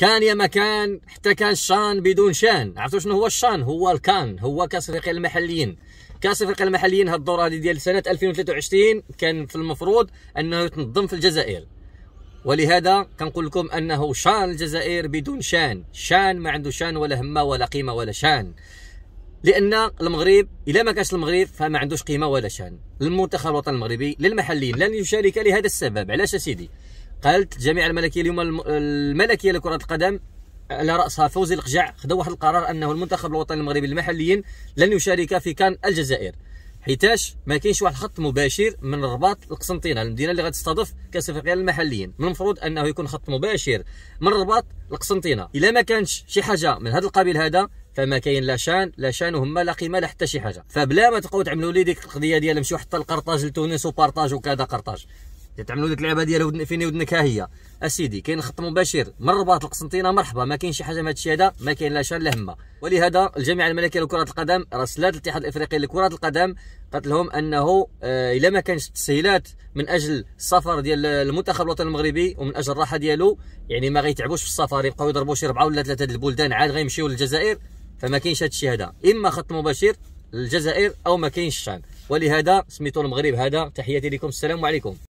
كان يا ما كان حتى كان شان بدون شان عرفتوا شنو هو الشان هو الكان هو كاس افريقيا المحليين كاس افريقيا المحليين هاد الدوره هذه ديال سنه 2023 كان في المفروض انه يتنظم في الجزائر ولهذا كنقول لكم انه شان الجزائر بدون شان شان ما عنده شان ولا همه ولا قيمه ولا شان لان المغرب الا ما كانش المغرب فما عندوش قيمه ولا شان المنتخب الوطني المغربي للمحليين لن يشارك لهذا السبب علاش سيدي قالت الجامعه الملكيه اليوم الملكيه لكره القدم على راسها فوزي القجع خدا واحد القرار انه المنتخب الوطني المغربي المحليين لن يشارك في كان الجزائر حيتاش ما كاينش واحد الخط مباشر من الرباط القسنطينه المدينه اللي غتستضيف كاس افريقيا المحليين من المفروض انه يكون خط مباشر من الرباط القسنطينه الا ما كانش شي حاجه من هذا القبيل هذا فما كاين لا شان لا شان وهم لا قيمه لا حتى شي حاجه فبلا ما تقعدوا تعملوا لي ديك القضيه ديال مشيو حتى لقرطاج لتونس وبارطاج وكذا قرطاج تعملوا ديك اللعبه ديال ودن فيني ودنك ها هي اسيدي كاين خط مباشر من الرباط لقسنطينه مرحبا ما كاين شي حاجه من هادشي هذا ما كاين لا شان لا همه ولهذا الجامعه الملكيه لكره القدم راسلات الاتحاد الافريقي لكره القدم قالت لهم انه آه، الا ما كانش التسهيلات من اجل السفر ديال المنتخب الوطني المغربي ومن اجل الراحه ديالو يعني ما غيتعبوش في السفر يبقاو يضربوا شي ربعه ولا ثلاثه د البلدان عاد غيمشيو للجزائر فما كاينش هادشي هذا اما خط مباشر للجزائر او ما كاينش شان ولهذا سميتو المغرب هذا تحياتي لكم السلام عليكم